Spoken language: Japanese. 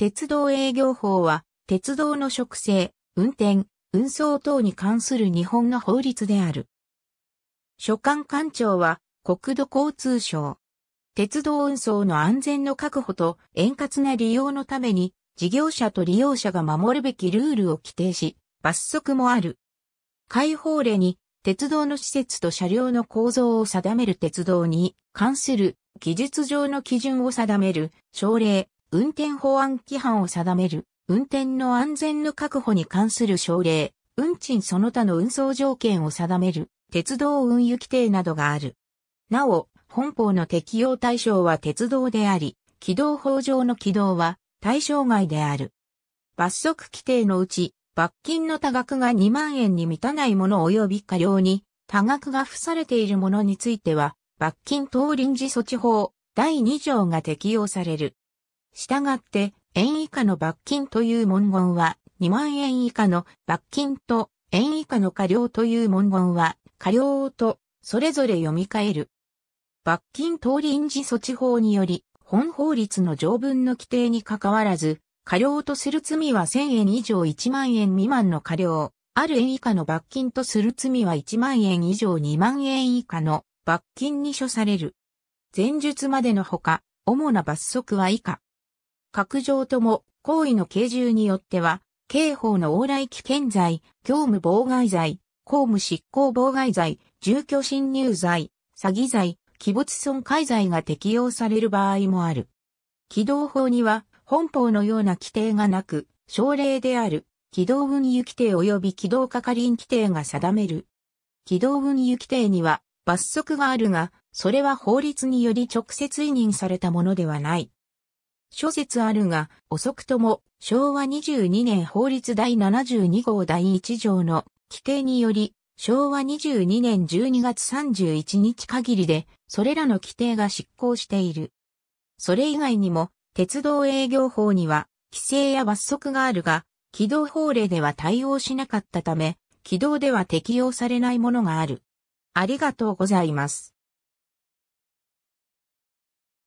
鉄道営業法は、鉄道の植生、運転、運送等に関する日本の法律である。所管官庁は、国土交通省。鉄道運送の安全の確保と円滑な利用のために、事業者と利用者が守るべきルールを規定し、罰則もある。解放令に、鉄道の施設と車両の構造を定める鉄道に関する技術上の基準を定める、省令、運転法案規範を定める、運転の安全の確保に関する省令、運賃その他の運送条件を定める、鉄道運輸規定などがある。なお、本法の適用対象は鉄道であり、軌道法上の軌道は対象外である。罰則規定のうち、罰金の多額が2万円に満たないもの及び過料に多額が付されているものについては、罰金等臨時措置法第2条が適用される。したがって、円以下の罰金という文言は、2万円以下の罰金と、円以下の過料という文言は、過料と、それぞれ読み替える。罰金等臨時措置法により、本法律の条文の規定にかかわらず、過料とする罪は1000円以上1万円未満の過料、ある円以下の罰金とする罪は1万円以上2万円以下の罰金に処される。前述までのほか、主な罰則は以下。各条とも、行為の軽重によっては、刑法の往来危険罪、業務妨害罪、公務執行妨害罪、住居侵入罪、詐欺罪、器物損壊罪が適用される場合もある。機動法には、本法のような規定がなく、省令である、機動運輸規定及び機動係員規定が定める。機動運輸規定には罰則があるが、それは法律により直接委任されたものではない。諸説あるが、遅くとも昭和22年法律第72号第1条の規定により、昭和22年12月31日限りで、それらの規定が執行している。それ以外にも、鉄道営業法には、規制や罰則があるが、軌道法令では対応しなかったため、軌道では適用されないものがある。ありがとうございます。